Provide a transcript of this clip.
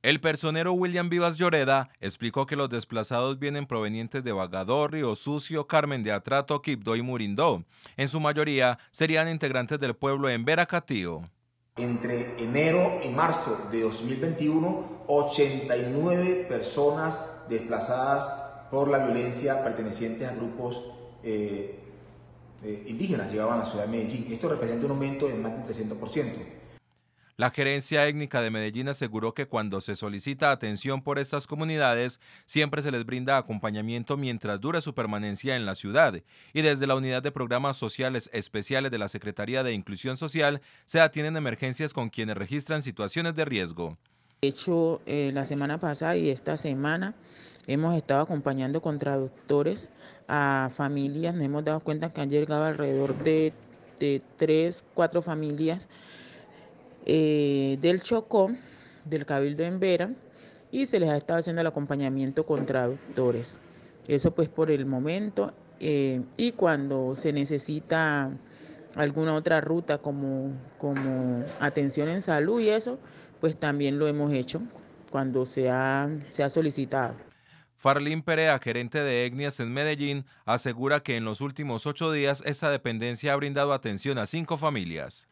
El personero William Vivas Lloreda explicó que los desplazados vienen provenientes de Bagador, Río Sucio, Carmen de Atrato, Quibdó y Murindó. En su mayoría serían integrantes del pueblo en Veracatío. Entre enero y marzo de 2021, 89 personas desplazadas por la violencia pertenecientes a grupos eh, eh, indígenas llegaban a la ciudad de Medellín. Esto representa un aumento de más del 300%. La gerencia étnica de Medellín aseguró que cuando se solicita atención por estas comunidades, siempre se les brinda acompañamiento mientras dura su permanencia en la ciudad y desde la Unidad de Programas Sociales Especiales de la Secretaría de Inclusión Social se atienden emergencias con quienes registran situaciones de riesgo. De hecho, eh, la semana pasada y esta semana hemos estado acompañando con traductores a familias. Nos hemos dado cuenta que han llegado alrededor de tres, cuatro familias eh, del Chocó, del Cabildo en Vera, y se les ha estado haciendo el acompañamiento con traductores. Eso pues por el momento. Eh, y cuando se necesita alguna otra ruta como, como atención en salud y eso, pues también lo hemos hecho cuando se ha, solicitado. Farlín Perea, gerente de EGNIAS en Medellín, asegura que en los últimos ocho días esta dependencia ha brindado atención a cinco familias.